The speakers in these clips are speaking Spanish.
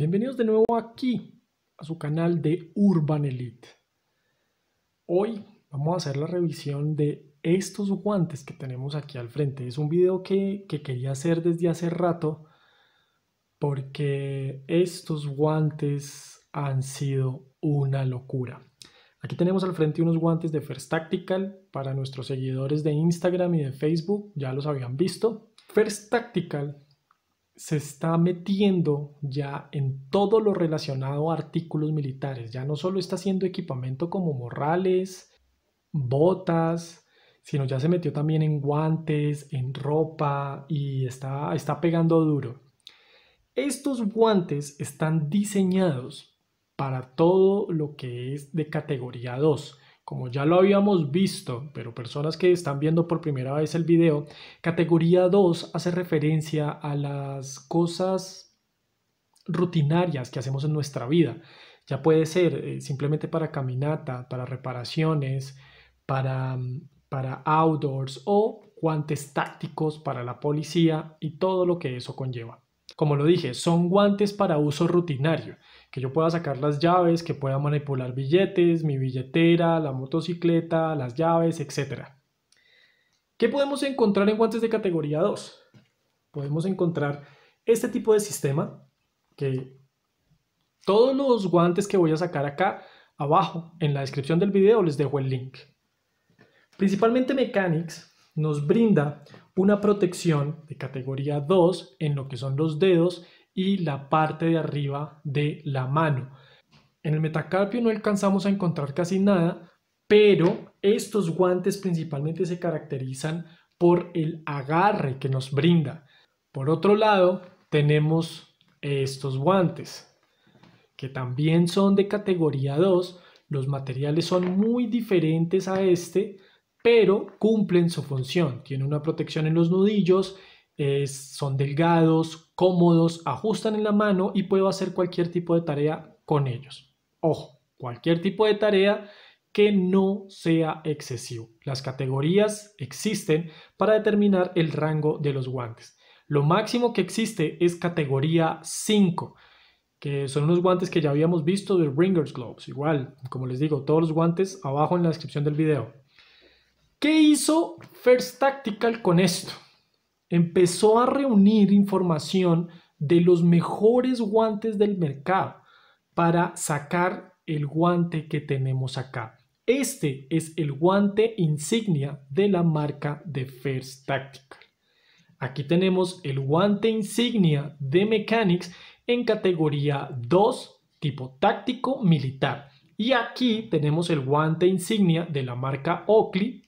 Bienvenidos de nuevo aquí a su canal de Urban Elite. Hoy vamos a hacer la revisión de estos guantes que tenemos aquí al frente. Es un video que, que quería hacer desde hace rato porque estos guantes han sido una locura. Aquí tenemos al frente unos guantes de First Tactical para nuestros seguidores de Instagram y de Facebook, ya los habían visto. First Tactical se está metiendo ya en todo lo relacionado a artículos militares. Ya no solo está haciendo equipamiento como morrales, botas, sino ya se metió también en guantes, en ropa y está, está pegando duro. Estos guantes están diseñados para todo lo que es de categoría 2 como ya lo habíamos visto, pero personas que están viendo por primera vez el video, categoría 2 hace referencia a las cosas rutinarias que hacemos en nuestra vida. Ya puede ser eh, simplemente para caminata, para reparaciones, para, mm, para outdoors o guantes tácticos para la policía y todo lo que eso conlleva. Como lo dije, son guantes para uso rutinario, que yo pueda sacar las llaves, que pueda manipular billetes, mi billetera, la motocicleta, las llaves, etc. ¿Qué podemos encontrar en guantes de categoría 2? Podemos encontrar este tipo de sistema que todos los guantes que voy a sacar acá abajo en la descripción del video les dejo el link. Principalmente Mechanics nos brinda una protección de categoría 2 en lo que son los dedos y la parte de arriba de la mano. En el metacarpio no alcanzamos a encontrar casi nada, pero estos guantes principalmente se caracterizan por el agarre que nos brinda. Por otro lado, tenemos estos guantes, que también son de categoría 2. Los materiales son muy diferentes a este, pero cumplen su función. Tienen una protección en los nudillos, son delgados, cómodos, ajustan en la mano y puedo hacer cualquier tipo de tarea con ellos. Ojo, cualquier tipo de tarea que no sea excesivo. Las categorías existen para determinar el rango de los guantes. Lo máximo que existe es categoría 5, que son unos guantes que ya habíamos visto de Ringers Gloves. Igual, como les digo, todos los guantes abajo en la descripción del video. ¿Qué hizo First Tactical con esto? Empezó a reunir información de los mejores guantes del mercado para sacar el guante que tenemos acá. Este es el guante insignia de la marca de First Tactical. Aquí tenemos el guante insignia de Mechanics en categoría 2, tipo táctico militar. Y aquí tenemos el guante insignia de la marca Oakley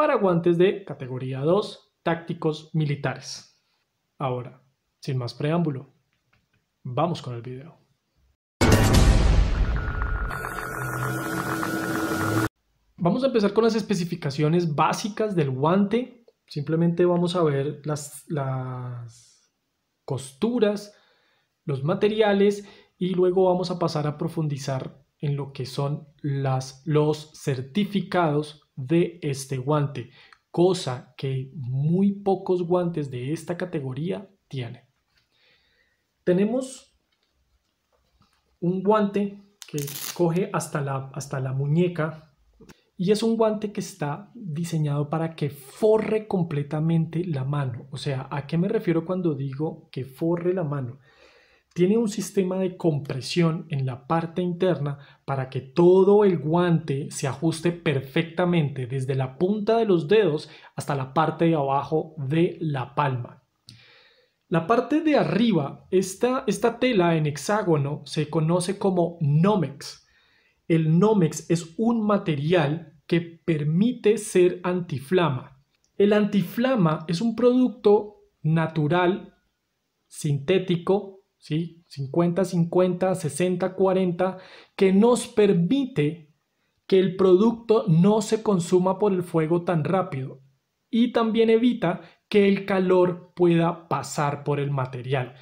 para guantes de categoría 2 tácticos militares. Ahora, sin más preámbulo, vamos con el video. Vamos a empezar con las especificaciones básicas del guante. Simplemente vamos a ver las, las costuras, los materiales y luego vamos a pasar a profundizar en lo que son las, los certificados de este guante, cosa que muy pocos guantes de esta categoría tienen. Tenemos un guante que coge hasta la, hasta la muñeca y es un guante que está diseñado para que forre completamente la mano. O sea, ¿a qué me refiero cuando digo que forre la mano? Tiene un sistema de compresión en la parte interna para que todo el guante se ajuste perfectamente desde la punta de los dedos hasta la parte de abajo de la palma. La parte de arriba, esta, esta tela en hexágono se conoce como Nomex. El Nomex es un material que permite ser antiflama. El antiflama es un producto natural, sintético, 50, 50, 60, 40, que nos permite que el producto no se consuma por el fuego tan rápido y también evita que el calor pueda pasar por el material.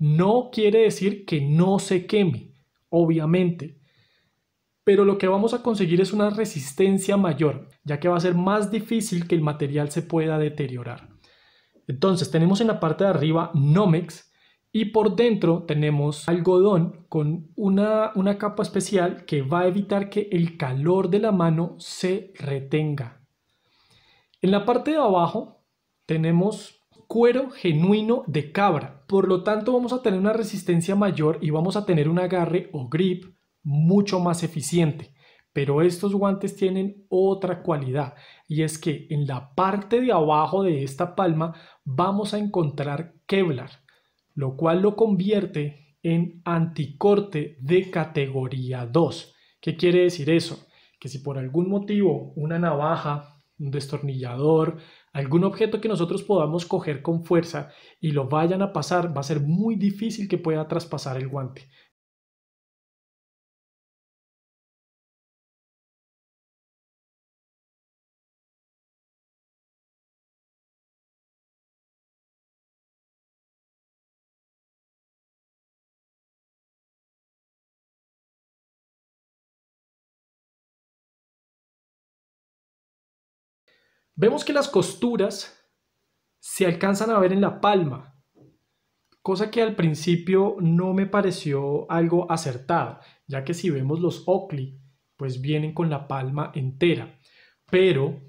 No quiere decir que no se queme, obviamente, pero lo que vamos a conseguir es una resistencia mayor, ya que va a ser más difícil que el material se pueda deteriorar. Entonces tenemos en la parte de arriba Nomex y por dentro tenemos algodón con una, una capa especial que va a evitar que el calor de la mano se retenga. En la parte de abajo tenemos cuero genuino de cabra. Por lo tanto, vamos a tener una resistencia mayor y vamos a tener un agarre o grip mucho más eficiente. Pero estos guantes tienen otra cualidad y es que en la parte de abajo de esta palma vamos a encontrar Kevlar, lo cual lo convierte en anticorte de categoría 2. ¿Qué quiere decir eso? Que si por algún motivo una navaja un destornillador, algún objeto que nosotros podamos coger con fuerza y lo vayan a pasar, va a ser muy difícil que pueda traspasar el guante. Vemos que las costuras se alcanzan a ver en la palma, cosa que al principio no me pareció algo acertado, ya que si vemos los Oakley, pues vienen con la palma entera. Pero,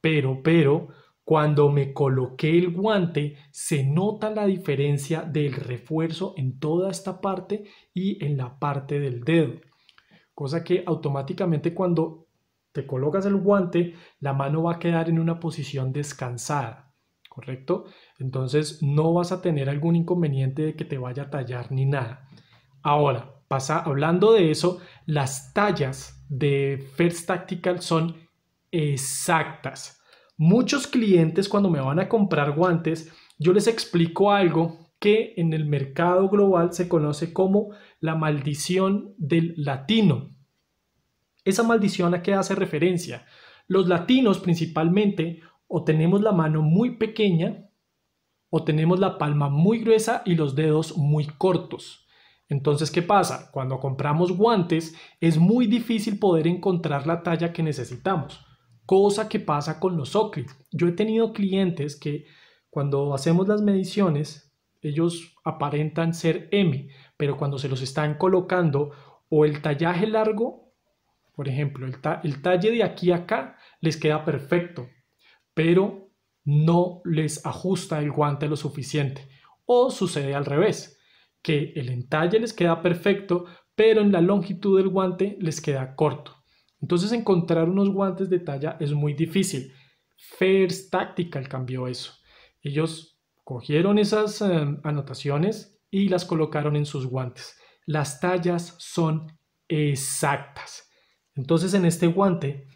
pero, pero, cuando me coloqué el guante, se nota la diferencia del refuerzo en toda esta parte y en la parte del dedo. Cosa que automáticamente cuando te colocas el guante, la mano va a quedar en una posición descansada, ¿correcto? Entonces no vas a tener algún inconveniente de que te vaya a tallar ni nada. Ahora, pasa, hablando de eso, las tallas de First Tactical son exactas. Muchos clientes cuando me van a comprar guantes, yo les explico algo que en el mercado global se conoce como la maldición del latino. Esa maldición a que hace referencia. Los latinos principalmente o tenemos la mano muy pequeña o tenemos la palma muy gruesa y los dedos muy cortos. Entonces, ¿qué pasa? Cuando compramos guantes es muy difícil poder encontrar la talla que necesitamos, cosa que pasa con los oclis. Yo he tenido clientes que cuando hacemos las mediciones, ellos aparentan ser M, pero cuando se los están colocando o el tallaje largo por ejemplo, el, talle de aquí a acá les queda perfecto, pero no les ajusta el guante lo suficiente. O sucede al revés, que el entalle les queda perfecto, pero en la longitud del guante les queda corto. Entonces encontrar unos guantes de talla es muy difícil. First Tactical cambió eso. Ellos cogieron esas em, anotaciones y las colocaron en sus guantes. Las tallas son exactas. Entonces en este guante,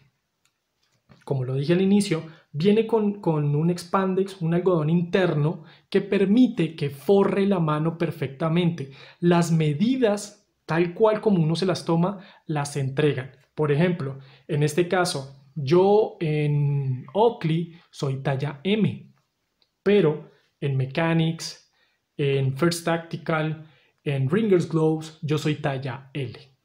como lo dije al inicio, viene con, un expandex, un algodón interno que permite que forre la mano perfectamente. Las medidas, tal cual como uno se las toma, las entregan. Por ejemplo, en este caso, yo en Oakley soy talla M, pero en Mechanics, en First Tactical, en Ringers Gloves, yo soy talla L.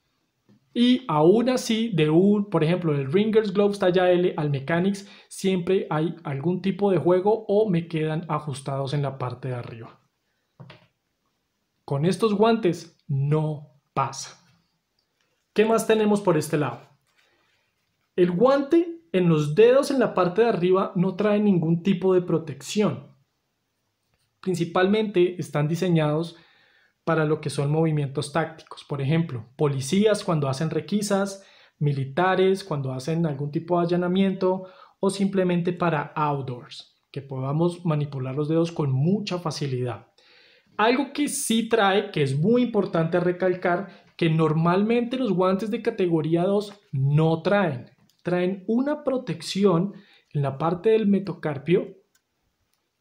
Y aún así, de un, por ejemplo, el Ringers Glove talla L al Mechanics, siempre hay algún tipo de juego o me quedan ajustados en la parte de arriba. Con estos guantes no pasa. ¿Qué más tenemos por este lado? El guante en los dedos en la parte de arriba no trae ningún tipo de protección. Principalmente están diseñados para lo que son movimientos tácticos. Por ejemplo, policías cuando hacen requisas, militares cuando hacen algún tipo de allanamiento o simplemente para outdoors, que podamos manipular los dedos con mucha facilidad. Algo que sí trae, que es muy importante recalcar, que normalmente los guantes de categoría 2 no traen. Traen una protección en la parte del metocarpio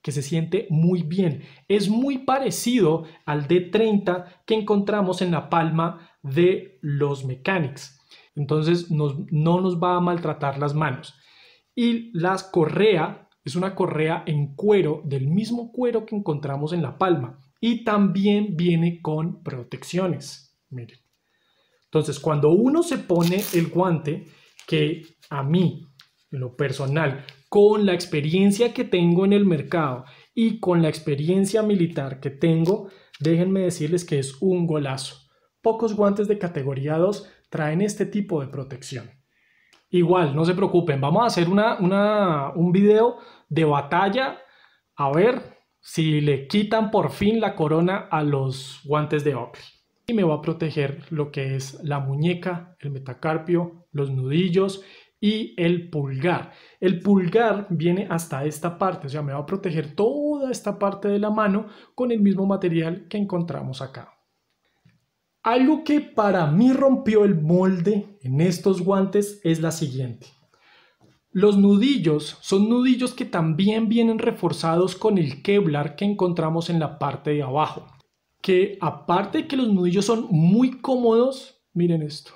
que se siente muy bien. Es muy parecido al D30 que encontramos en la palma de los mechanics. Entonces no nos va a maltratar las manos. Y las correa es una correa en cuero, del mismo cuero que encontramos en la palma. Y también viene con protecciones. Miren. Entonces, cuando uno se pone el guante, que a mí, en lo personal, con la experiencia que tengo en el mercado y con la experiencia militar que tengo, déjenme decirles que es un golazo. Pocos guantes de categoría 2 traen este tipo de protección. Igual, no se preocupen, vamos a hacer un video de batalla a ver si le quitan por fin la corona a los guantes de Oakley. Y me va a proteger lo que es la muñeca, el metacarpio, los nudillos y el pulgar. El pulgar viene hasta esta parte, o sea, me va a proteger toda esta parte de la mano con el mismo material que encontramos acá. Algo que para mí rompió el molde en estos guantes es la siguiente. Los nudillos son nudillos que también vienen reforzados con el Kevlar que encontramos en la parte de abajo. Que aparte de que los nudillos son muy cómodos, miren esto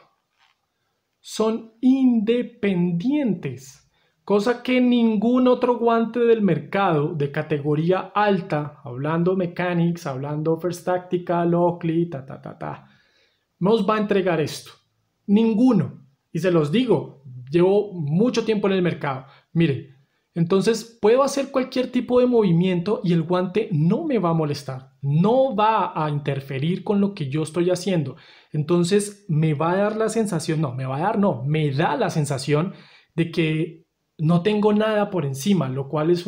son independientes, cosa que ningún otro guante del mercado de categoría alta, hablando mechanics, hablando first tactical, Oakley, ta ta ta ta, nos va a entregar esto. Ninguno. Y se los digo, llevo mucho tiempo en el mercado. Mire, entonces puedo hacer cualquier tipo de movimiento y el guante no me va a molestar, no va a interferir con lo que yo estoy haciendo. Entonces me va a dar la sensación, no, me va a dar, no, me da la sensación de que no tengo nada por encima, lo cual es,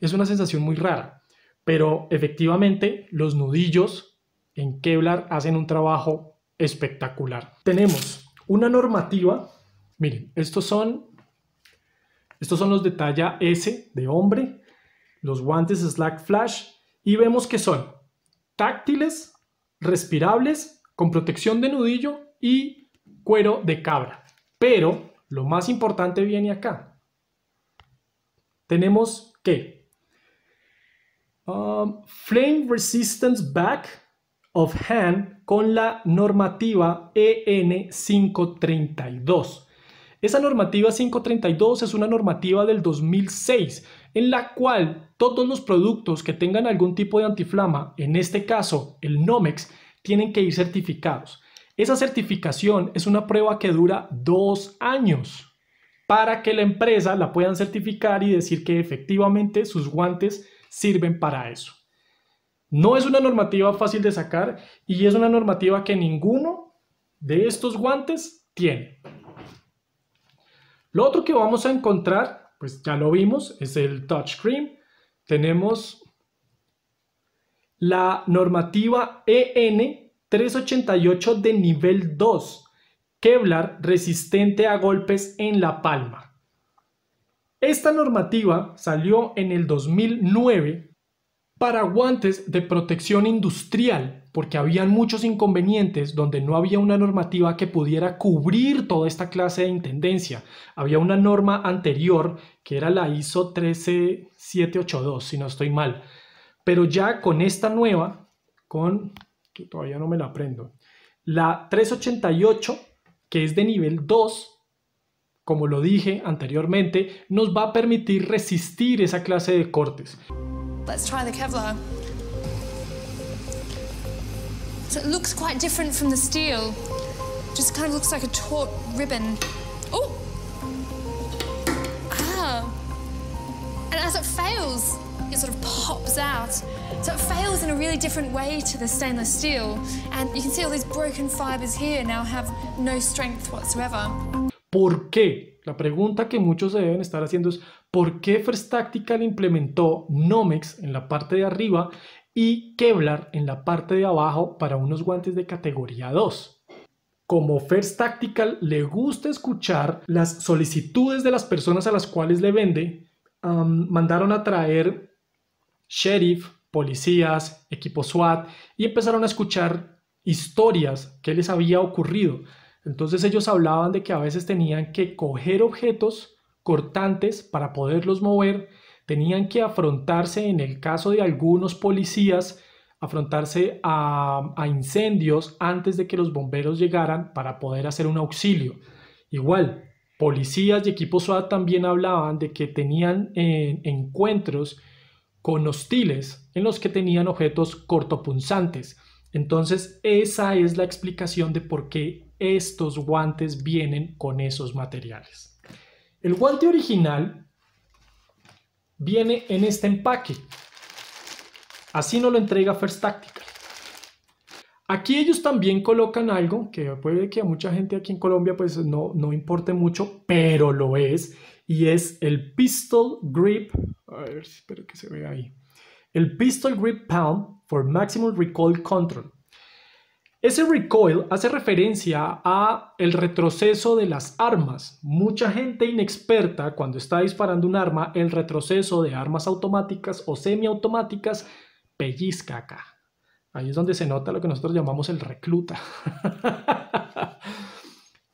es una sensación muy rara. Pero efectivamente los nudillos en Kevlar hacen un trabajo espectacular. Tenemos una normativa, miren, estos son estos son los de talla S de hombre, los guantes Slack Flash y vemos que son táctiles, respirables, con protección de nudillo y cuero de cabra. Pero lo más importante viene acá. Tenemos que um, Flame Resistance Back of Hand con la normativa EN 532. Esa normativa 532 es una normativa del 2006 en la cual todos los productos que tengan algún tipo de antiflama, en este caso el Nomex, tienen que ir certificados. Esa certificación es una prueba que dura dos años para que la empresa la puedan certificar y decir que efectivamente sus guantes sirven para eso. No es una normativa fácil de sacar y es una normativa que ninguno de estos guantes tiene. Lo otro que vamos a encontrar, pues ya lo vimos, es el touchscreen. Tenemos la normativa e EN 388 de nivel 2, Kevlar resistente a golpes en la palma. Esta normativa salió en el 2009 para guantes de protección industrial, porque habían muchos inconvenientes donde no había una normativa que pudiera cubrir toda esta clase de intendencia. Había una norma anterior que era la ISO 13782, si no estoy mal. Pero ya con esta nueva, con, que todavía no me la prendo la 388, que es de nivel 2, como lo dije anteriormente, nos va a permitir resistir esa clase de cortes. Let's try the Kevlar. So it looks quite different from the steel. Just kind of looks like a taut ribbon. Oh! Ah! And as it fails, it sort of pops out. So it fails in a really different way to the stainless steel. And you can see all these broken fibers here now have no strength whatsoever. ¿Por qué? La pregunta que muchos se deben estar haciendo es por qué First Tactical implementó Nomex en la parte de arriba y Kevlar en la parte de abajo para unos guantes de categoría 2. Como First Tactical le gusta escuchar las solicitudes de las personas a las cuales le vende, mandaron a traer sheriff, policías, equipo SWAT y empezaron a escuchar historias que les había ocurrido. Entonces ellos hablaban de que a veces tenían que coger objetos cortantes para poderlos mover, tenían que afrontarse, en el caso de algunos policías, afrontarse a, incendios antes de que los bomberos llegaran para poder hacer un auxilio. Igual, policías y equipos SWAT también hablaban de que tenían eh, encuentros con hostiles en los que tenían objetos cortopunzantes. Entonces, esa es la explicación de por qué estos guantes vienen con esos materiales. El guante original viene en este empaque. Así no lo entrega First Tactical. Aquí ellos también colocan algo que puede que a mucha gente aquí en Colombia pues no, no importe mucho, pero lo es, y es el Pistol Grip, a ver, espero que se vea ahí, el Pistol Grip Palm for Maximum Recoil Control. Ese recoil hace referencia a el retroceso de las armas. Mucha gente inexperta cuando está disparando un arma, el retroceso de armas automáticas o semiautomáticas pellizca acá. Ahí es donde se nota lo que nosotros llamamos el recluta.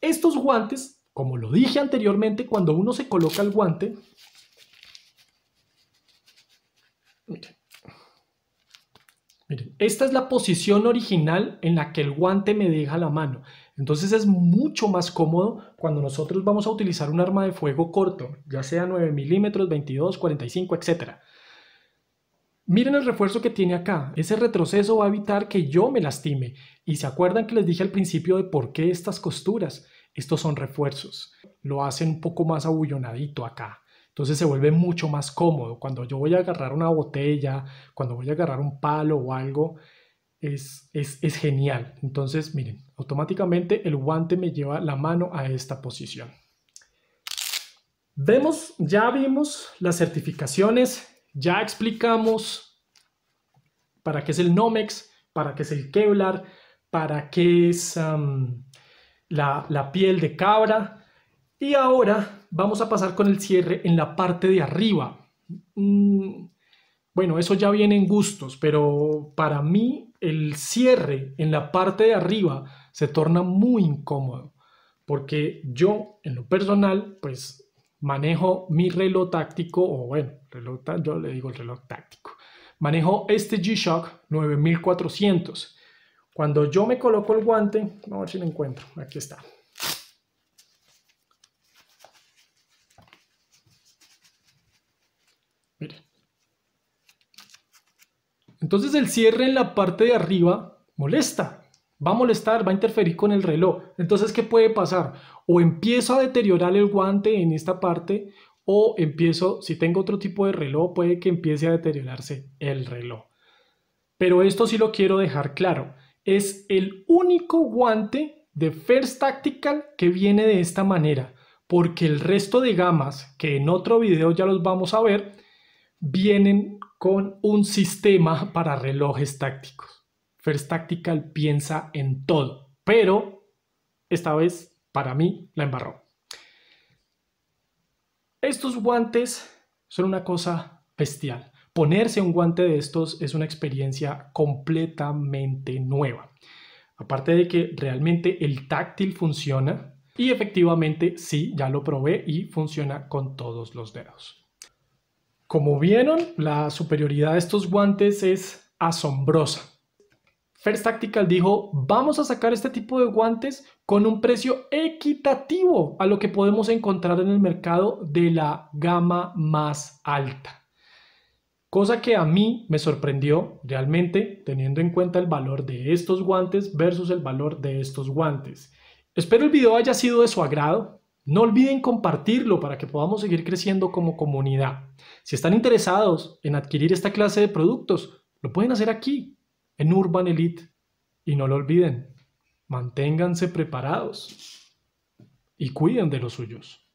Estos guantes, como lo dije anteriormente, cuando uno se coloca el guante, esta es la posición original en la que el guante me deja la mano. Entonces es mucho más cómodo cuando nosotros vamos a utilizar un arma de fuego corto, ya sea 9 milímetros, 22, 45, etcétera Miren el refuerzo que tiene acá. Ese retroceso va a evitar que yo me lastime. Y se acuerdan que les dije al principio de por qué estas costuras. Estos son refuerzos. Lo hacen un poco más abullonadito acá. Entonces se vuelve mucho más cómodo. Cuando yo voy a agarrar una botella, cuando voy a agarrar un palo o algo, es, genial. Entonces, miren, automáticamente el guante me lleva la mano a esta posición. Vemos, ya vimos las certificaciones, ya explicamos para qué es el Nomex, para qué es el Kevlar, para qué es la, la, piel de cabra, y ahora vamos a pasar con el cierre en la parte de arriba. Mm, bueno, eso ya viene en gustos, pero para mí el cierre en la parte de arriba se torna muy incómodo, porque yo en lo personal, pues manejo mi reloj táctico, o bueno, reloj, yo le digo el reloj táctico, manejo este G-Shock 9400. Cuando yo me coloco el guante, vamos a ver si lo encuentro, aquí está, Entonces el cierre en la parte de arriba molesta, va a molestar, va a interferir con el reloj. Entonces, ¿qué puede pasar? O empiezo a deteriorar el guante en esta parte o empiezo, si tengo otro tipo de reloj, puede que empiece a deteriorarse el reloj. Pero esto sí lo quiero dejar claro. Es el único guante de First Tactical que viene de esta manera, porque el resto de gamas, que en otro video ya los vamos a ver, vienen con un sistema para relojes tácticos. First Tactical piensa en todo, pero esta vez para mí la embarró. Estos guantes son una cosa bestial. Ponerse un guante de estos es una experiencia completamente nueva. Aparte de que realmente el táctil funciona y efectivamente sí, ya lo probé y funciona con todos los dedos. Como vieron, la superioridad de estos guantes es asombrosa. First Tactical dijo, vamos a sacar este tipo de guantes con un precio equitativo a lo que podemos encontrar en el mercado de la gama más alta. Cosa que a mí me sorprendió realmente teniendo en cuenta el valor de estos guantes versus el valor de estos guantes. Espero el video haya sido de su agrado. No olviden compartirlo para que podamos seguir creciendo como comunidad. Si están interesados en adquirir esta clase de productos, lo pueden hacer aquí, en Urban Elite. Y no lo olviden, manténganse preparados y cuiden de los suyos.